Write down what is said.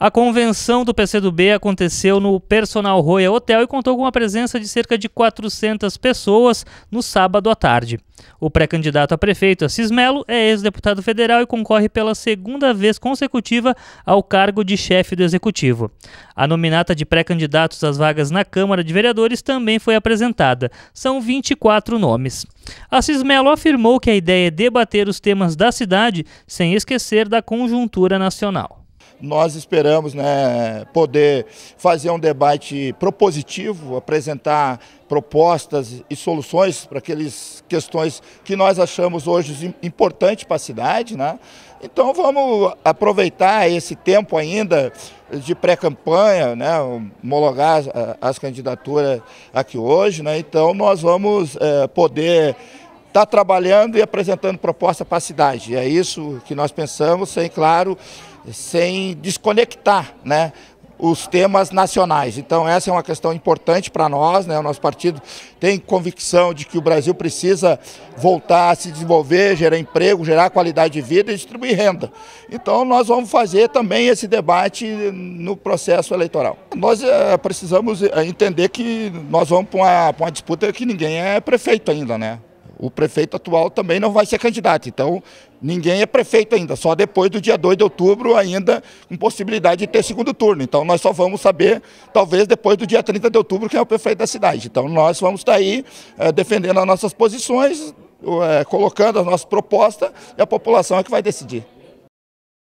A convenção do PCdoB aconteceu no Personal Royal Hotel e contou com a presença de cerca de 400 pessoas no sábado à tarde. O pré-candidato a prefeito, Assis Melo, é ex-deputado federal e concorre pela segunda vez consecutiva ao cargo de chefe do executivo. A nominata de pré-candidatos às vagas na Câmara de Vereadores também foi apresentada. São 24 nomes. Assis Melo afirmou que a ideia é debater os temas da cidade sem esquecer da conjuntura nacional nós esperamos né, poder fazer um debate propositivo, apresentar propostas e soluções para aquelas questões que nós achamos hoje importantes para a cidade. Né? Então vamos aproveitar esse tempo ainda de pré-campanha, né, homologar as candidaturas aqui hoje. Né? Então nós vamos é, poder estar tá trabalhando e apresentando proposta para a cidade. É isso que nós pensamos, sem, claro, sem desconectar né, os temas nacionais. Então essa é uma questão importante para nós, né? O nosso partido tem convicção de que o Brasil precisa voltar a se desenvolver, gerar emprego, gerar qualidade de vida e distribuir renda. Então nós vamos fazer também esse debate no processo eleitoral. Nós é, precisamos eh, entender que nós vamos para uma, uma disputa que ninguém é prefeito ainda, né? o prefeito atual também não vai ser candidato. Então, ninguém é prefeito ainda, só depois do dia 2 de outubro, ainda com possibilidade de ter segundo turno. Então, nós só vamos saber, talvez, depois do dia 30 de outubro, quem é o prefeito da cidade. Então, nós vamos estar tá aí é, defendendo as nossas posições, é, colocando as nossas propostas e a população é que vai decidir.